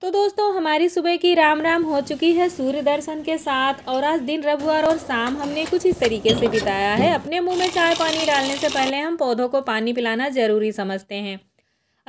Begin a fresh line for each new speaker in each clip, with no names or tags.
तो दोस्तों हमारी सुबह की राम राम हो चुकी है सूर्य दर्शन के साथ और आज दिन रविवार और शाम हमने कुछ इस तरीके से बिताया है अपने मुंह में चाय पानी डालने से पहले हम पौधों को पानी पिलाना ज़रूरी समझते हैं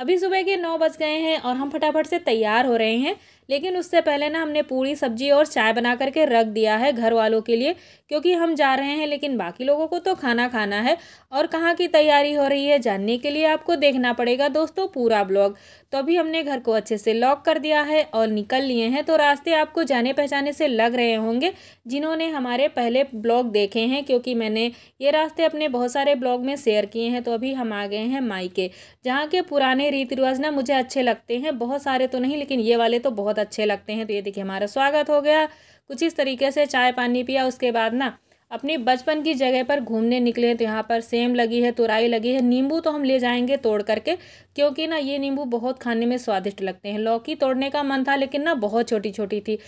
अभी सुबह के नौ बज गए हैं और हम फटाफट से तैयार हो रहे हैं लेकिन उससे पहले ना हमने पूरी सब्जी और चाय बना करके रख दिया है घर वालों के लिए क्योंकि हम जा रहे हैं लेकिन बाकी लोगों को तो खाना खाना है और कहाँ की तैयारी हो रही है जानने के लिए आपको देखना पड़ेगा दोस्तों पूरा ब्लॉग तो अभी हमने घर को अच्छे से लॉक कर दिया है और निकल लिए हैं तो रास्ते आपको जाने पहचाने से लग रहे होंगे जिन्होंने हमारे पहले ब्लॉग देखे हैं क्योंकि मैंने ये रास्ते अपने बहुत सारे ब्लॉग में शेयर किए हैं तो अभी हम आ गए हैं माई के जहाँ के पुराने रीति रिवाज ना मुझे अच्छे लगते हैं बहुत सारे तो नहीं लेकिन ये वाले तो बहुत अच्छे लगते हैं तो ये देखिए हमारा स्वागत हो गया कुछ इस तरीके से चाय पानी पिया उसके बाद ना अपनी बचपन की जगह पर घूमने निकले तो यहाँ पर सेम लगी है तुराई लगी है नींबू तो हम ले जाएंगे तोड़ करके क्योंकि ना ये नींबू बहुत खाने में स्वादिष्ट लगते हैं लौकी तोड़ने का मन था लेकिन ना बहुत छोटी छोटी थी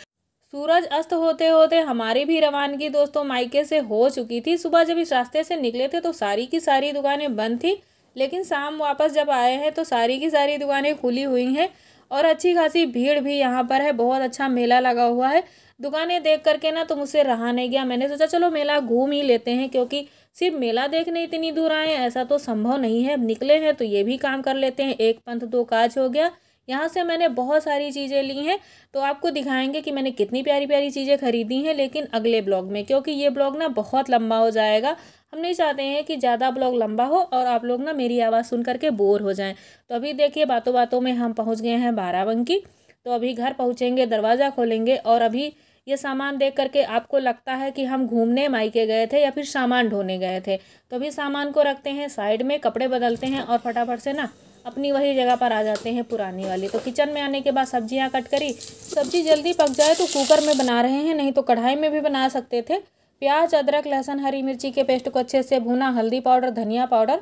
सूरज अस्त होते होते हमारी भी रवानगी दोस्तों मायके से हो चुकी थी सुबह जब इस रास्ते से निकले थे तो सारी की सारी दुकानें बंद थी लेकिन शाम वापस जब आए हैं तो सारी की सारी दुकानें खुली हुई हैं और अच्छी खासी भीड़ भी यहाँ पर है बहुत अच्छा मेला लगा हुआ है दुकानें देख करके ना तो मुझसे रहा नहीं गया मैंने सोचा चलो मेला घूम ही लेते हैं क्योंकि सिर्फ मेला देखने इतनी दूर आए ऐसा तो संभव नहीं है निकले हैं तो ये भी काम कर लेते हैं एक पंथ दो काज हो गया यहाँ से मैंने बहुत सारी चीज़ें ली हैं तो आपको दिखाएंगे कि मैंने कितनी प्यारी प्यारी चीज़ें खरीदी हैं लेकिन अगले ब्लॉग में क्योंकि ये ब्लॉग ना बहुत लंबा हो जाएगा हम नहीं चाहते हैं कि ज़्यादा ब्लॉग लंबा हो और आप लोग ना मेरी आवाज़ सुन करके बोर हो जाएँ तो अभी देखिए बातों बातों में हम पहुँच गए हैं बाराबंकी तो अभी घर पहुँचेंगे दरवाज़ा खोलेंगे और अभी ये सामान देख करके आपको लगता है कि हम घूमने मायके गए थे या फिर सामान ढोने गए थे तो अभी सामान को रखते हैं साइड में कपड़े बदलते हैं और फटाफट से ना अपनी वही जगह पर आ जाते हैं पुरानी वाली तो किचन में आने के बाद सब्जियाँ कट करी सब्जी जल्दी पक जाए तो कुकर में बना रहे हैं नहीं तो कढ़ाई में भी बना सकते थे प्याज अदरक लहसुन हरी मिर्ची के पेस्ट को अच्छे से भुना हल्दी पाउडर धनिया पाउडर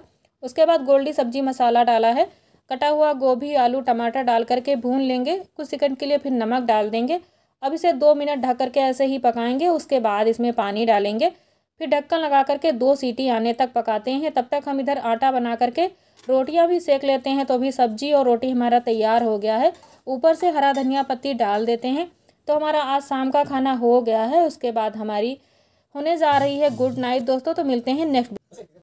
उसके बाद गोल्डी सब्जी मसाला डाला है कटा हुआ गोभी आलू टमाटर डाल करके भून लेंगे कुछ सेकंड के लिए फिर नमक डाल देंगे अब इसे दो मिनट ढक करके ऐसे ही पकाएंगे उसके बाद इसमें पानी डालेंगे फिर ढक्कन लगा करके दो सीटी आने तक पकाते हैं तब तक हम इधर आटा बना करके रोटियां भी सेक लेते हैं तो अभी सब्जी और रोटी हमारा तैयार हो गया है ऊपर से हरा धनिया पत्ती डाल देते हैं तो हमारा आज शाम का खाना हो गया है उसके बाद हमारी होने जा रही है गुड नाइट दोस्तों तो मिलते हैं नेक्स्ट